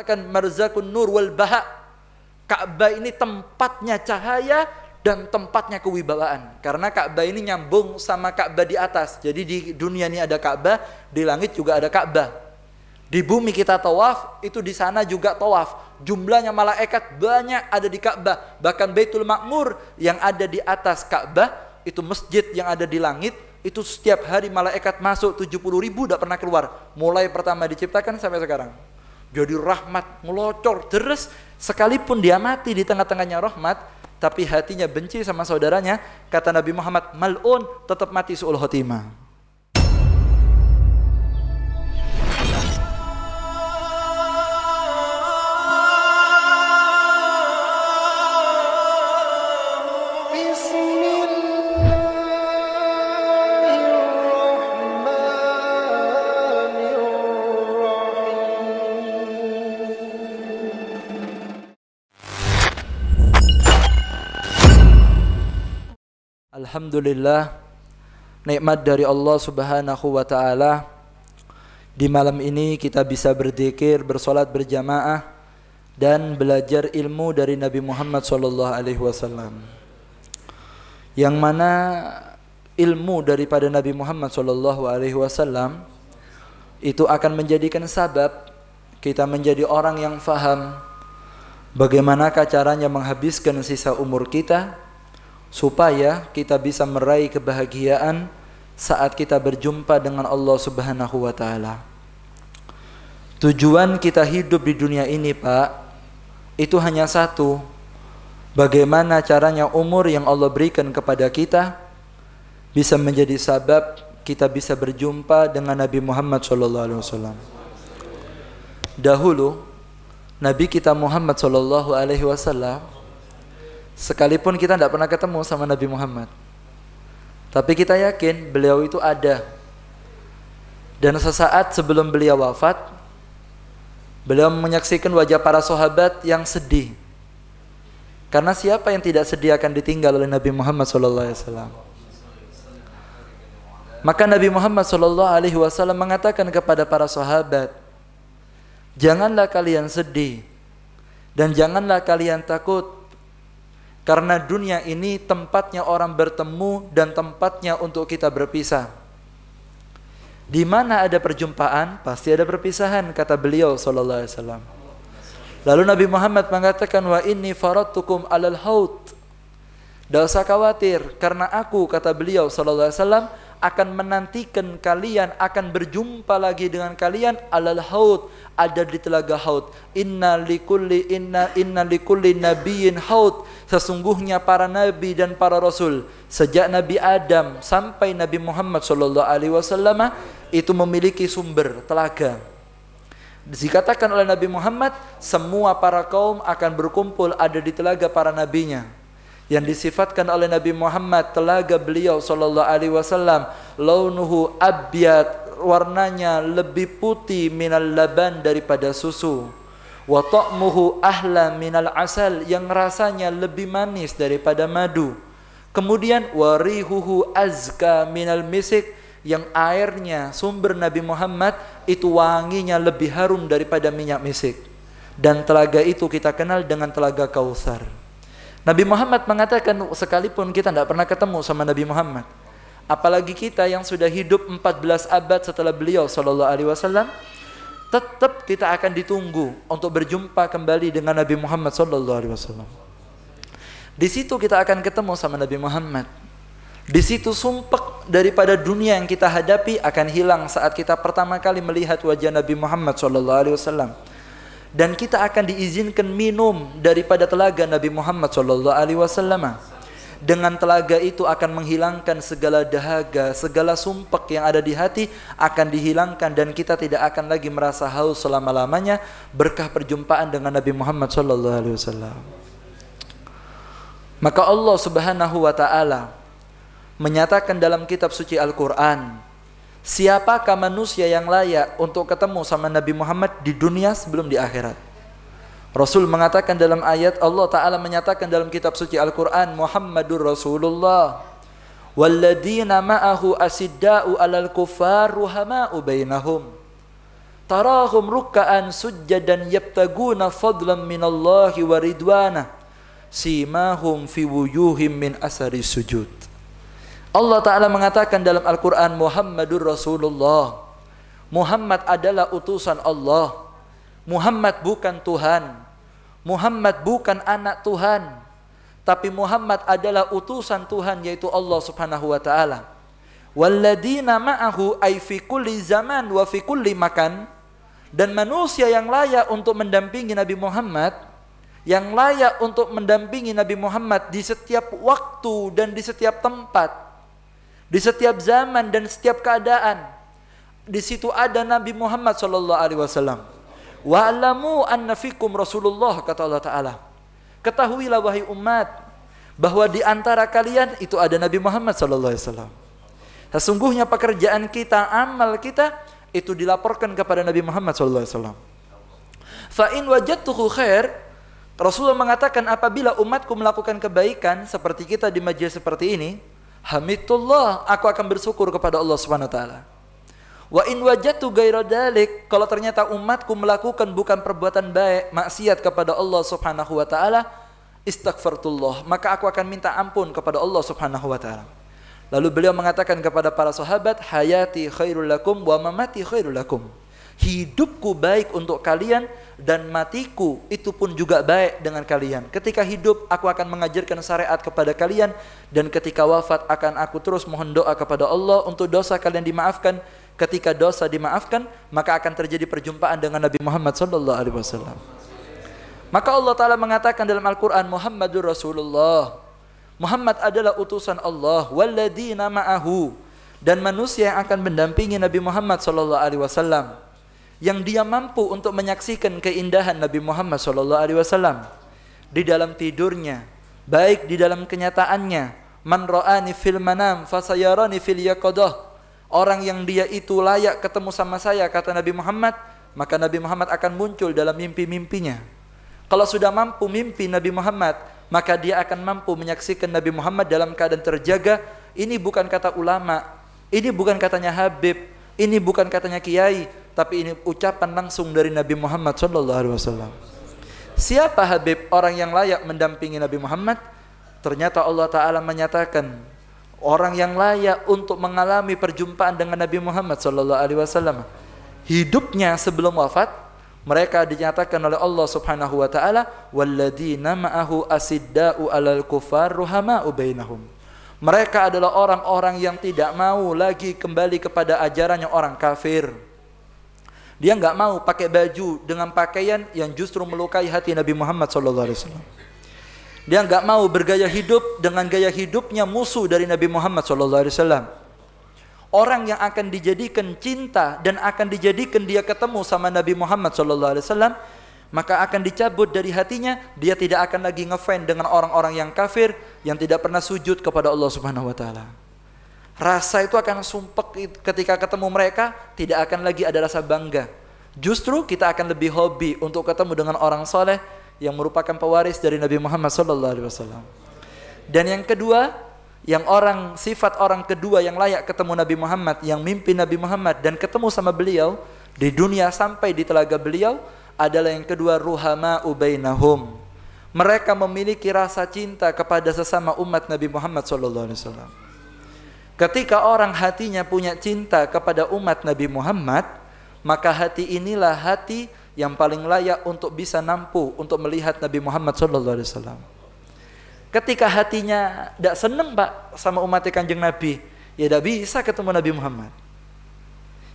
katakan marzakun nur wal baha. Ka'bah ini tempatnya cahaya dan tempatnya kewibawaan. Karena Ka'bah ini nyambung sama Ka'bah di atas. Jadi di dunia ini ada Ka'bah, di langit juga ada Ka'bah. Di bumi kita tawaf, itu di sana juga tawaf. Jumlahnya malaikat banyak ada di Ka'bah. Bahkan Baitul Makmur yang ada di atas Ka'bah, itu masjid yang ada di langit, itu setiap hari malaikat masuk 70 ribu tidak pernah keluar. Mulai pertama diciptakan sampai sekarang jadi rahmat melocor terus, sekalipun dia mati di tengah-tengahnya rahmat tapi hatinya benci sama saudaranya kata Nabi Muhammad malun tetap mati suul khotimah Alhamdulillah nikmat dari Allah Subhanahu wa taala di malam ini kita bisa berzikir, bersolat berjamaah dan belajar ilmu dari Nabi Muhammad sallallahu alaihi wasallam. Yang mana ilmu daripada Nabi Muhammad sallallahu alaihi wasallam itu akan menjadikan sabab kita menjadi orang yang faham bagaimanakah caranya menghabiskan sisa umur kita supaya kita bisa meraih kebahagiaan saat kita berjumpa dengan Allah Subhanahu wa taala. Tujuan kita hidup di dunia ini, Pak, itu hanya satu. Bagaimana caranya umur yang Allah berikan kepada kita bisa menjadi sabab kita bisa berjumpa dengan Nabi Muhammad sallallahu alaihi wasallam. Dahulu Nabi kita Muhammad sallallahu alaihi wasallam Sekalipun kita tidak pernah ketemu sama Nabi Muhammad. Tapi kita yakin beliau itu ada. Dan sesaat sebelum beliau wafat, beliau menyaksikan wajah para sahabat yang sedih. Karena siapa yang tidak sedih akan ditinggal oleh Nabi Muhammad SAW. Maka Nabi Muhammad SAW mengatakan kepada para sahabat, Janganlah kalian sedih, dan janganlah kalian takut, karena dunia ini tempatnya orang bertemu dan tempatnya untuk kita berpisah. Di mana ada perjumpaan, pasti ada perpisahan, kata beliau sallallahu alaihi wasallam. Lalu Nabi Muhammad mengatakan wa inni faradtukum alal haut. Tidak usah khawatir karena aku kata beliau sallallahu alaihi wasallam akan menantikan kalian akan berjumpa lagi dengan kalian alal haud ada di telaga haud inna likulli inna inna likulli nabiyyin haud sesungguhnya para nabi dan para rasul sejak nabi Adam sampai nabi Muhammad sallallahu alaihi wasallam itu memiliki sumber telaga dikatakan oleh Nabi Muhammad semua para kaum akan berkumpul ada di telaga para nabinya yang disifatkan oleh Nabi Muhammad telaga beliau sallallahu alaihi wasallam launuhu abyad warnanya lebih putih minal laban daripada susu wa ta'muhu ahla minal asal yang rasanya lebih manis daripada madu kemudian warihuhu azka minal misik yang airnya sumber Nabi Muhammad itu wanginya lebih harum daripada minyak misik dan telaga itu kita kenal dengan telaga Kausar Nabi Muhammad mengatakan sekalipun kita tidak pernah ketemu sama Nabi Muhammad, apalagi kita yang sudah hidup 14 abad setelah beliau Shallallahu Alaihi Wasallam, tetap kita akan ditunggu untuk berjumpa kembali dengan Nabi Muhammad Shallallahu Alaihi Wasallam. Di situ kita akan ketemu sama Nabi Muhammad. Di situ sumpek daripada dunia yang kita hadapi akan hilang saat kita pertama kali melihat wajah Nabi Muhammad Shallallahu Alaihi Wasallam dan kita akan diizinkan minum daripada telaga Nabi Muhammad sallallahu alaihi wasallam. Dengan telaga itu akan menghilangkan segala dahaga, segala sumpek yang ada di hati akan dihilangkan dan kita tidak akan lagi merasa haus selama-lamanya berkah perjumpaan dengan Nabi Muhammad sallallahu alaihi wasallam. Maka Allah Subhanahu wa taala menyatakan dalam kitab suci Al-Qur'an Siapakah manusia yang layak untuk ketemu sama Nabi Muhammad di dunia sebelum di akhirat? Rasul mengatakan dalam ayat Allah Ta'ala menyatakan dalam kitab suci Al-Quran Muhammadur Rasulullah Walladina ma'ahu asidda'u alal kufar ruhama'u bainahum Tarahum rukka'an sujjadan yabtaguna fadlam minallahi waridwana Simahum fi wujuhim min asari sujud Allah Ta'ala mengatakan dalam Al-Quran Muhammadur Rasulullah Muhammad adalah utusan Allah Muhammad bukan Tuhan Muhammad bukan anak Tuhan Tapi Muhammad adalah utusan Tuhan yaitu Allah Subhanahu Wa Ta'ala Walladina ma'ahu ay fi kulli zaman wa fi kulli makan Dan manusia yang layak untuk mendampingi Nabi Muhammad Yang layak untuk mendampingi Nabi Muhammad di setiap waktu dan di setiap tempat di setiap zaman dan setiap keadaan. Di situ ada Nabi Muhammad sallallahu alaihi wasallam. Wa alamu anna fikum Rasulullah kata Allah taala. Ketahuilah wahai umat bahwa di antara kalian itu ada Nabi Muhammad sallallahu alaihi wasallam. Sesungguhnya pekerjaan kita, amal kita itu dilaporkan kepada Nabi Muhammad sallallahu alaihi wasallam. Fa in wajadtuhu khair, Rasulullah mengatakan apabila umatku melakukan kebaikan seperti kita di majelis seperti ini, Hamidullah, aku akan bersyukur kepada Allah Subhanahu wa taala. Wa in wajatu ghaira dalik, kalau ternyata umatku melakukan bukan perbuatan baik, maksiat kepada Allah Subhanahu wa taala, istaghfartullah, maka aku akan minta ampun kepada Allah Subhanahu wa taala. Lalu beliau mengatakan kepada para sahabat, hayati khairul lakum wa mamati khairul lakum hidupku baik untuk kalian dan matiku itu pun juga baik dengan kalian. Ketika hidup aku akan mengajarkan syariat kepada kalian dan ketika wafat akan aku terus mohon doa kepada Allah untuk dosa kalian dimaafkan. Ketika dosa dimaafkan maka akan terjadi perjumpaan dengan Nabi Muhammad sallallahu alaihi wasallam. Maka Allah taala mengatakan dalam Al-Qur'an Muhammadur Rasulullah. Muhammad adalah utusan Allah walladzina ma'ahu dan manusia yang akan mendampingi Nabi Muhammad sallallahu alaihi wasallam yang dia mampu untuk menyaksikan keindahan Nabi Muhammad SAW di dalam tidurnya, baik di dalam kenyataannya. Man ra'ani fil manam fasayarani fil yakodoh, Orang yang dia itu layak ketemu sama saya kata Nabi Muhammad, maka Nabi Muhammad akan muncul dalam mimpi-mimpinya. Kalau sudah mampu mimpi Nabi Muhammad, maka dia akan mampu menyaksikan Nabi Muhammad dalam keadaan terjaga. Ini bukan kata ulama, ini bukan katanya Habib, ini bukan katanya kiai, tapi ini ucapan langsung dari Nabi Muhammad sallallahu alaihi wasallam. Siapa Habib orang yang layak mendampingi Nabi Muhammad? Ternyata Allah taala menyatakan orang yang layak untuk mengalami perjumpaan dengan Nabi Muhammad sallallahu alaihi wasallam. Hidupnya sebelum wafat mereka dinyatakan oleh Allah Subhanahu wa taala walladzina ma'ahu asidda'u 'alal kuffar ruhama'u bainahum. Mereka adalah orang-orang yang tidak mau lagi kembali kepada ajarannya orang kafir dia nggak mau pakai baju dengan pakaian yang justru melukai hati Nabi Muhammad SAW. Dia nggak mau bergaya hidup dengan gaya hidupnya musuh dari Nabi Muhammad SAW. Orang yang akan dijadikan cinta dan akan dijadikan dia ketemu sama Nabi Muhammad SAW, maka akan dicabut dari hatinya. Dia tidak akan lagi ngefan dengan orang-orang yang kafir yang tidak pernah sujud kepada Allah Subhanahu Wa Taala. Rasa itu akan sumpek ketika ketemu mereka, tidak akan lagi ada rasa bangga. Justru kita akan lebih hobi untuk ketemu dengan orang soleh yang merupakan pewaris dari Nabi Muhammad Alaihi Wasallam Dan yang kedua, yang orang sifat orang kedua yang layak ketemu Nabi Muhammad, yang mimpi Nabi Muhammad dan ketemu sama beliau di dunia sampai di telaga beliau adalah yang kedua ruhama ubainahum. Mereka memiliki rasa cinta kepada sesama umat Nabi Muhammad Alaihi Wasallam Ketika orang hatinya punya cinta kepada umat Nabi Muhammad, maka hati inilah hati yang paling layak untuk bisa nampu untuk melihat Nabi Muhammad sallallahu alaihi wasallam. Ketika hatinya tidak seneng Pak sama umat Kanjeng Nabi, ya tidak bisa ketemu Nabi Muhammad.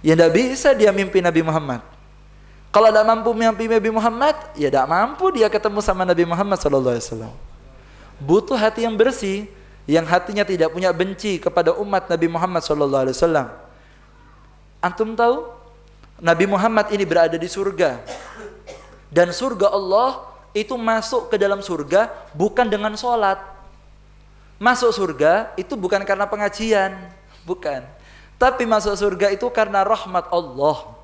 Ya tidak bisa dia mimpi Nabi Muhammad. Kalau tidak mampu mimpi Nabi Muhammad, ya tidak mampu dia ketemu sama Nabi Muhammad sallallahu alaihi wasallam. Butuh hati yang bersih, yang hatinya tidak punya benci kepada umat Nabi Muhammad sallallahu alaihi wasallam. Antum tahu Nabi Muhammad ini berada di surga. Dan surga Allah itu masuk ke dalam surga bukan dengan sholat. Masuk surga itu bukan karena pengajian, bukan. Tapi masuk surga itu karena rahmat Allah.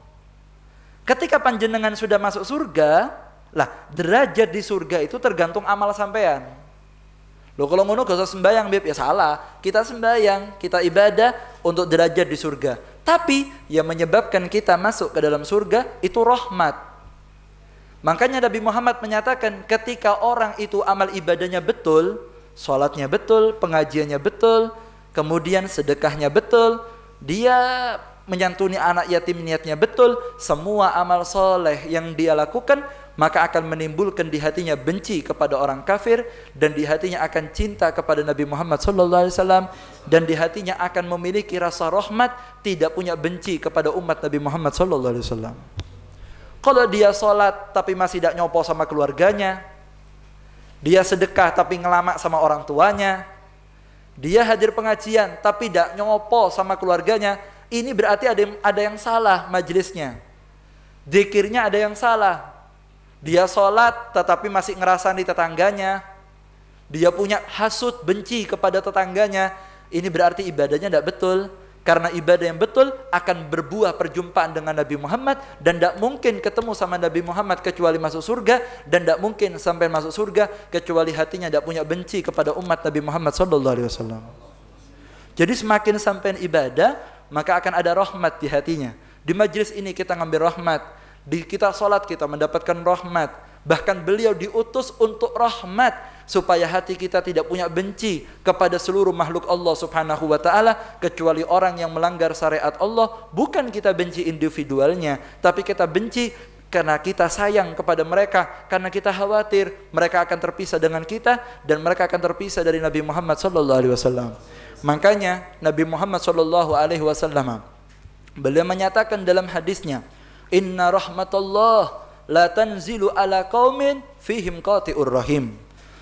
Ketika panjenengan sudah masuk surga, lah derajat di surga itu tergantung amal sampean. Loh kalau ngono gak usah sembayang Beb, ya salah. Kita sembahyang, kita ibadah untuk derajat di surga. Tapi yang menyebabkan kita masuk ke dalam surga itu rahmat. Makanya Nabi Muhammad menyatakan ketika orang itu amal ibadahnya betul, sholatnya betul, pengajiannya betul, kemudian sedekahnya betul, dia menyantuni anak yatim niatnya betul, semua amal soleh yang dia lakukan maka akan menimbulkan di hatinya benci kepada orang kafir dan di hatinya akan cinta kepada Nabi Muhammad SAW dan di hatinya akan memiliki rasa rahmat tidak punya benci kepada umat Nabi Muhammad SAW. Kalau dia sholat tapi masih tidak nyopo sama keluarganya, dia sedekah tapi ngelamak sama orang tuanya, dia hadir pengajian tapi tidak nyopo sama keluarganya, ini berarti ada yang, ada yang salah majelisnya. Dikirnya ada yang salah. Dia sholat tetapi masih ngerasa di tetangganya. Dia punya hasut benci kepada tetangganya. Ini berarti ibadahnya tidak betul. Karena ibadah yang betul akan berbuah perjumpaan dengan Nabi Muhammad dan tidak mungkin ketemu sama Nabi Muhammad kecuali masuk surga dan tidak mungkin sampai masuk surga kecuali hatinya tidak punya benci kepada umat Nabi Muhammad SAW. Jadi semakin sampai ibadah maka akan ada rahmat di hatinya. Di majlis ini kita ngambil rahmat, di kita sholat kita mendapatkan rahmat. Bahkan beliau diutus untuk rahmat supaya hati kita tidak punya benci kepada seluruh makhluk Allah Subhanahu wa taala kecuali orang yang melanggar syariat Allah bukan kita benci individualnya tapi kita benci karena kita sayang kepada mereka, karena kita khawatir mereka akan terpisah dengan kita dan mereka akan terpisah dari Nabi Muhammad sallallahu alaihi wasallam. Makanya Nabi Muhammad Shallallahu Alaihi Wasallam beliau menyatakan dalam hadisnya, Inna rahmatullah la tanzilu ala kaumin fihim qati'ur rahim.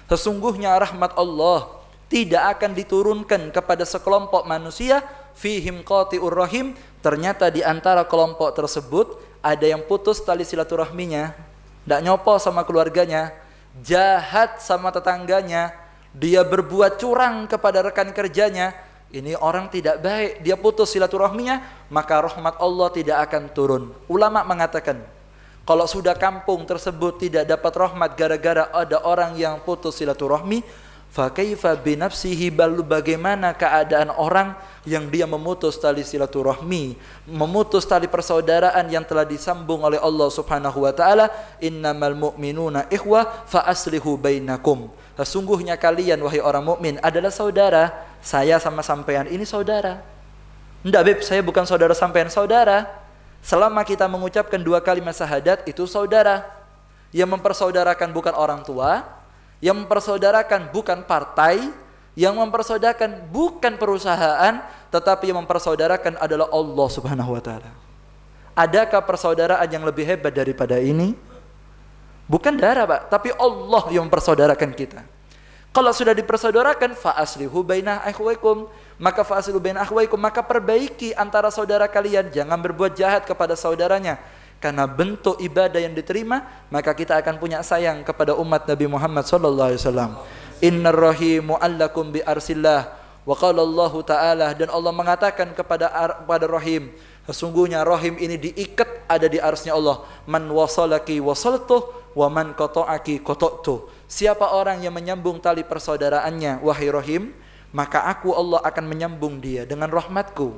Sesungguhnya rahmat Allah tidak akan diturunkan kepada sekelompok manusia fihim qati'ur rahim. Ternyata di antara kelompok tersebut ada yang putus tali silaturahminya, tidak nyopo sama keluarganya, jahat sama tetangganya, dia berbuat curang kepada rekan kerjanya, ini orang tidak baik, dia putus silaturahminya, maka rahmat Allah tidak akan turun. Ulama mengatakan, kalau sudah kampung tersebut tidak dapat rahmat gara-gara ada orang yang putus silaturahmi, Fakaifa binafsihi balu bagaimana keadaan orang yang dia memutus tali silaturahmi, memutus tali persaudaraan yang telah disambung oleh Allah Subhanahu wa taala, innamal mu'minuna ikhwah fa aslihu bainakum. Sesungguhnya kalian wahai orang mukmin adalah saudara. Saya sama sampean ini saudara. Enggak, Beb, saya bukan saudara sampean, saudara. Selama kita mengucapkan dua kalimat syahadat itu saudara. Yang mempersaudarakan bukan orang tua, yang mempersaudarakan bukan partai, yang mempersaudarakan bukan perusahaan, tetapi yang mempersaudarakan adalah Allah Subhanahu wa taala. Adakah persaudaraan yang lebih hebat daripada ini? Bukan darah, Pak, tapi Allah yang mempersaudarakan kita. Kalau sudah dipersaudarakan fa aslihu bainah akhwaikum, maka fa aslihu akhwaikum, maka perbaiki antara saudara kalian, jangan berbuat jahat kepada saudaranya karena bentuk ibadah yang diterima maka kita akan punya sayang kepada umat Nabi Muhammad sallallahu alaihi wasallam. Innar rahimu allakum bi arsillah wa qala Allah taala dan Allah mengatakan kepada kepada Rahim sesungguhnya Rahim ini diikat ada di arsnya Allah man wasalaki wasaltu wa man qata'aki qata'tu siapa orang yang menyambung tali persaudaraannya wahai Rahim maka aku Allah akan menyambung dia dengan rahmatku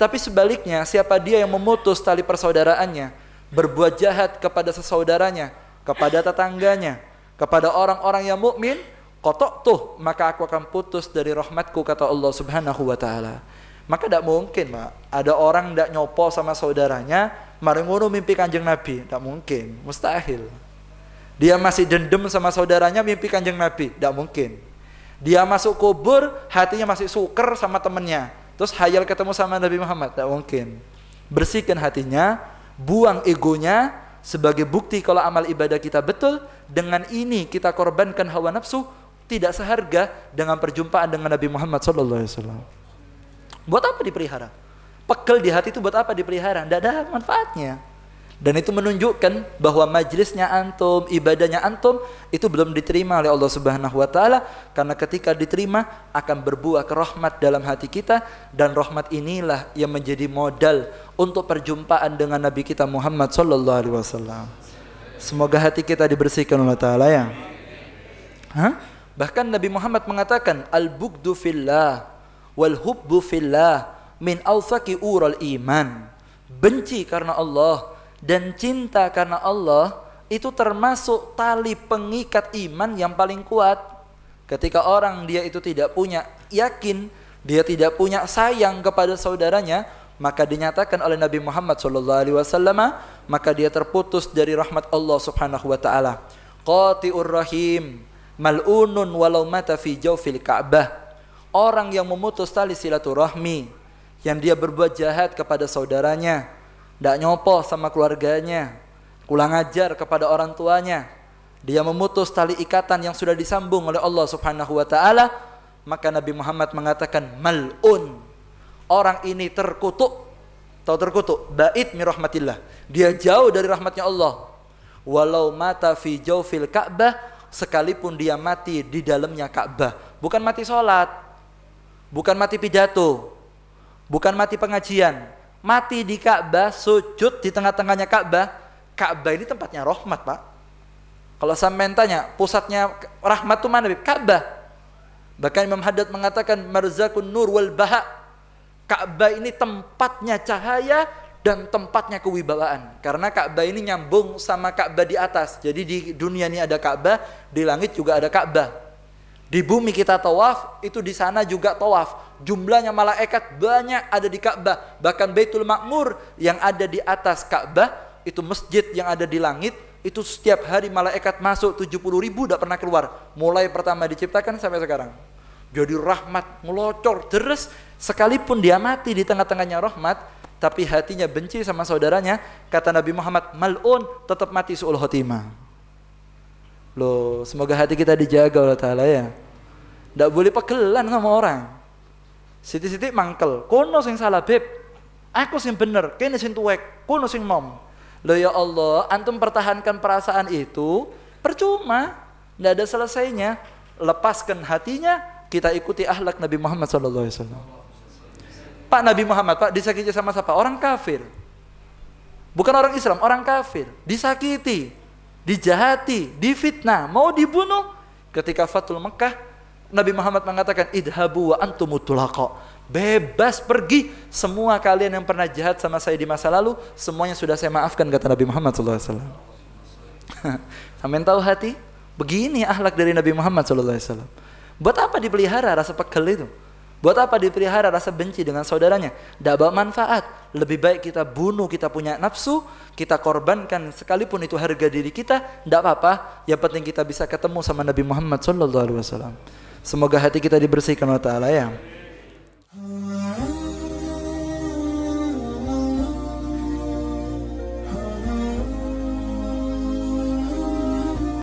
tapi sebaliknya siapa dia yang memutus tali persaudaraannya berbuat jahat kepada sesaudaranya, kepada tetangganya, kepada orang-orang yang mukmin, kotok tuh maka aku akan putus dari rahmatku kata Allah Subhanahu wa taala. Maka tidak mungkin, Pak. Ada orang tidak nyopo sama saudaranya, mari ngono mimpi Kanjeng Nabi. Tidak mungkin, mustahil. Dia masih dendam sama saudaranya mimpi Kanjeng Nabi. Tidak mungkin. Dia masuk kubur, hatinya masih suker sama temennya. Terus hayal ketemu sama Nabi Muhammad. Tidak mungkin. Bersihkan hatinya, buang egonya sebagai bukti kalau amal ibadah kita betul. Dengan ini kita korbankan hawa nafsu tidak seharga dengan perjumpaan dengan Nabi Muhammad SAW. Buat apa dipelihara? Pekel di hati itu buat apa dipelihara? Tidak ada manfaatnya. Dan itu menunjukkan bahwa majlisnya antum, ibadahnya antum itu belum diterima oleh Allah Subhanahu wa taala karena ketika diterima akan berbuah rahmat dalam hati kita dan rahmat inilah yang menjadi modal untuk perjumpaan dengan Nabi kita Muhammad sallallahu alaihi wasallam. Semoga hati kita dibersihkan oleh taala ya. Hah? Bahkan Nabi Muhammad mengatakan al-bughdu fillah wal hubbu fillah min awsaki ural iman. Benci karena Allah dan cinta karena Allah itu termasuk tali pengikat iman yang paling kuat. Ketika orang dia itu tidak punya yakin, dia tidak punya sayang kepada saudaranya, maka dinyatakan oleh Nabi Muhammad SAW, maka dia terputus dari rahmat Allah Subhanahu wa taala. Qati'ur rahim mal'unun walau mata fi jawfil Ka'bah. Orang yang memutus tali silaturahmi yang dia berbuat jahat kepada saudaranya, tidak nyopo sama keluarganya, kurang ajar kepada orang tuanya. Dia memutus tali ikatan yang sudah disambung oleh Allah Subhanahu wa taala, maka Nabi Muhammad mengatakan malun. Orang ini terkutuk. Tahu terkutuk? Bait Mirahmatillah. rahmatillah. Dia jauh dari rahmatnya Allah. Walau mata fi jaufil Ka'bah, sekalipun dia mati di dalamnya Ka'bah. Bukan mati sholat, Bukan mati pidato. Bukan mati pengajian mati di Ka'bah, sujud di tengah-tengahnya Ka'bah. Ka'bah ini tempatnya rahmat, Pak. Kalau saya tanya, pusatnya rahmat itu mana, Ka'bah. Bahkan Imam Haddad mengatakan marzakun nur wal baha. Ka'bah ini tempatnya cahaya dan tempatnya kewibawaan. Karena Ka'bah ini nyambung sama Ka'bah di atas. Jadi di dunia ini ada Ka'bah, di langit juga ada Ka'bah. Di bumi kita tawaf, itu di sana juga tawaf. Jumlahnya malaikat banyak ada di Ka'bah. Bahkan Baitul Makmur yang ada di atas Ka'bah, itu masjid yang ada di langit, itu setiap hari malaikat masuk 70 ribu tidak pernah keluar. Mulai pertama diciptakan sampai sekarang. Jadi rahmat melocor terus sekalipun dia mati di tengah-tengahnya rahmat tapi hatinya benci sama saudaranya kata Nabi Muhammad malun tetap mati suul khotimah. Loh, semoga hati kita dijaga oleh Ta'ala ya. Ndak boleh pegelan sama orang. Siti-siti mangkel, kono sing salah beb. Aku sing bener, kene sing tuwek, kono sing nom. lo ya Allah, antum pertahankan perasaan itu percuma, ndak ada selesainya. Lepaskan hatinya, kita ikuti ahlak Nabi Muhammad sallallahu alaihi wasallam. Pak Nabi Muhammad, Pak disakiti sama siapa? Orang kafir. Bukan orang Islam, orang kafir. Disakiti, dijahati, difitnah, mau dibunuh. Ketika Fatul Mekah, Nabi Muhammad mengatakan idhabu wa antumutulako Bebas pergi semua kalian yang pernah jahat sama saya di masa lalu, semuanya sudah saya maafkan kata Nabi Muhammad saw. alaihi tahu hati? Begini ahlak dari Nabi Muhammad saw. Buat apa dipelihara rasa pekel itu? Buat apa dipelihara rasa benci dengan saudaranya? Tidak bawa manfaat. Lebih baik kita bunuh, kita punya nafsu, kita korbankan sekalipun itu harga diri kita, tidak apa-apa. Yang penting kita bisa ketemu sama Nabi Muhammad saw. Semoga hati kita dibersihkan oleh Ta'ala ya.